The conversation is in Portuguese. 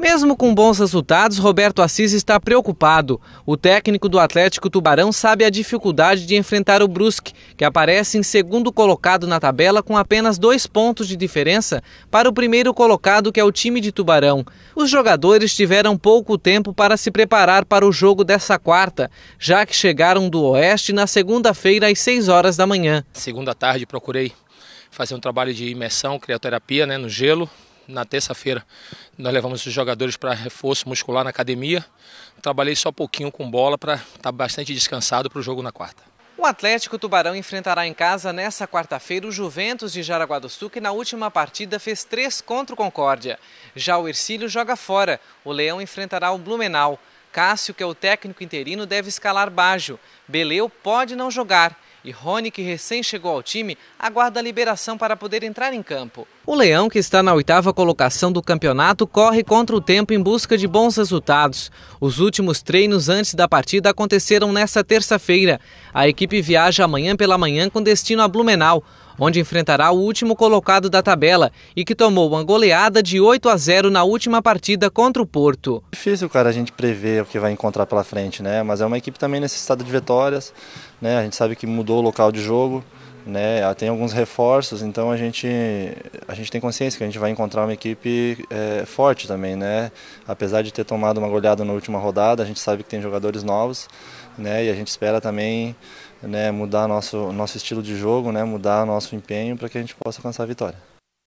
Mesmo com bons resultados, Roberto Assis está preocupado. O técnico do Atlético Tubarão sabe a dificuldade de enfrentar o Brusque, que aparece em segundo colocado na tabela com apenas dois pontos de diferença para o primeiro colocado, que é o time de Tubarão. Os jogadores tiveram pouco tempo para se preparar para o jogo dessa quarta, já que chegaram do Oeste na segunda-feira às 6 horas da manhã. Segunda tarde procurei fazer um trabalho de imersão, crioterapia, né, no gelo na terça-feira nós levamos os jogadores para reforço muscular na academia. Trabalhei só pouquinho com bola para estar tá bastante descansado para o jogo na quarta. O Atlético Tubarão enfrentará em casa nesta quarta-feira o Juventus de Jaraguá do Sul, que na última partida fez três contra o Concórdia. Já o Ercílio joga fora. O Leão enfrentará o Blumenau. Cássio, que é o técnico interino, deve escalar Baggio. Beleu pode não jogar. E Rony, que recém chegou ao time, aguarda a liberação para poder entrar em campo. O Leão, que está na oitava colocação do campeonato, corre contra o tempo em busca de bons resultados. Os últimos treinos antes da partida aconteceram nesta terça-feira. A equipe viaja amanhã pela manhã com destino a Blumenau, onde enfrentará o último colocado da tabela e que tomou uma goleada de 8 a 0 na última partida contra o Porto. É difícil, cara, a gente prever o que vai encontrar pela frente, né? Mas é uma equipe também necessitada de vitórias, né? A gente sabe que mudou o local de jogo né? Ela tem alguns reforços, então a gente a gente tem consciência que a gente vai encontrar uma equipe é, forte também, né? Apesar de ter tomado uma goleada na última rodada, a gente sabe que tem jogadores novos, né? E a gente espera também né, mudar nosso nosso estilo de jogo, né? Mudar nosso empenho para que a gente possa alcançar a vitória.